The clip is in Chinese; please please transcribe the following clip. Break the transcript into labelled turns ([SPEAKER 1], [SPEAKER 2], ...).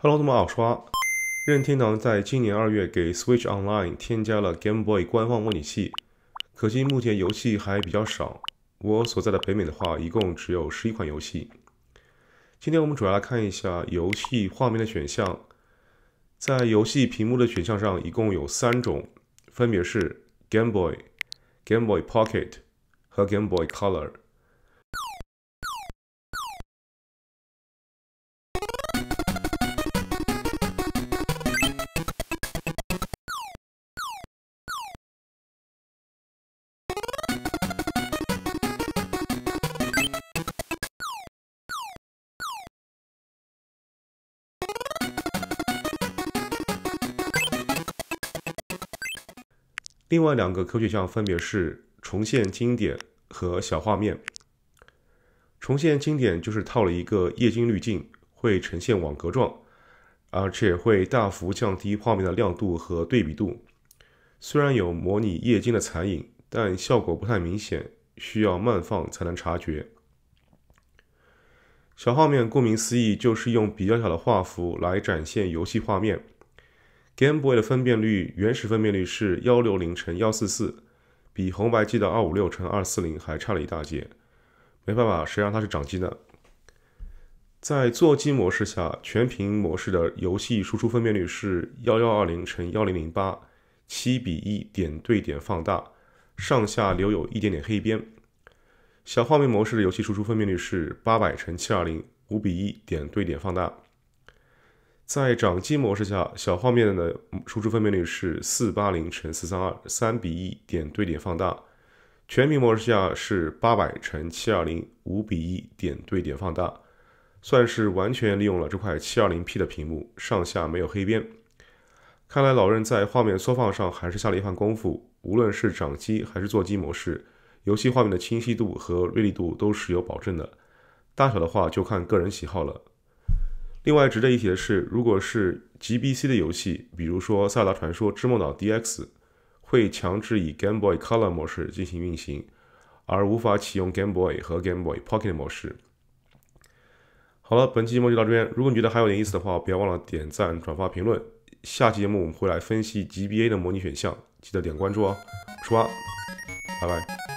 [SPEAKER 1] Hello，大家好，我是花。任天堂在今年二月给 Switch Online 添加了 Game Boy 官方模拟器，可惜目前游戏还比较少。我所在的北美的话，一共只有十一款游戏。今天我们主要来看一下游戏画面的选项，在游戏屏幕的选项上一共有三种，分别是 Game Boy、Game Boy Pocket 和 Game Boy Color。另外两个科学项分别是重现经典和小画面。重现经典就是套了一个液晶滤镜，会呈现网格状，而且会大幅降低画面的亮度和对比度，虽然有模拟液晶的残影。但效果不太明显，需要慢放才能察觉。小画面顾名思义就是用比较小的画幅来展现游戏画面。Game Boy 的分辨率原始分辨率是幺六零乘幺四四，比红白机的二五六乘二四零还差了一大截。没办法，谁让它是掌机呢？在座机模式下，全屏模式的游戏输出分辨率是幺幺二零乘幺零零八，七比一点对点放大。上下留有一点点黑边。小画面模式的游戏输出分辨率是八百乘七二零，五比一点对点放大。在掌机模式下，小画面的输出分辨率是四八零乘四三二，三比一点对点放大。全屏模式下是八百乘七二零，五比一点对点放大，算是完全利用了这块七二零 P 的屏幕，上下没有黑边。看来老任在画面缩放上还是下了一番功夫，无论是掌机还是座机模式，游戏画面的清晰度和锐利度都是有保证的。大小的话就看个人喜好了。另外值得一提的是，如果是 GBC 的游戏，比如说《塞尔达传说：之梦岛 DX》，会强制以 Game Boy Color 模式进行运行，而无法启用 Game Boy 和 Game Boy Pocket 模式。好了，本期节目就到这边。如果你觉得还有点意思的话，不要忘了点赞、转发、评论。下期节目我们会来分析 g b a 的模拟选项，记得点关注哦！出发，拜拜。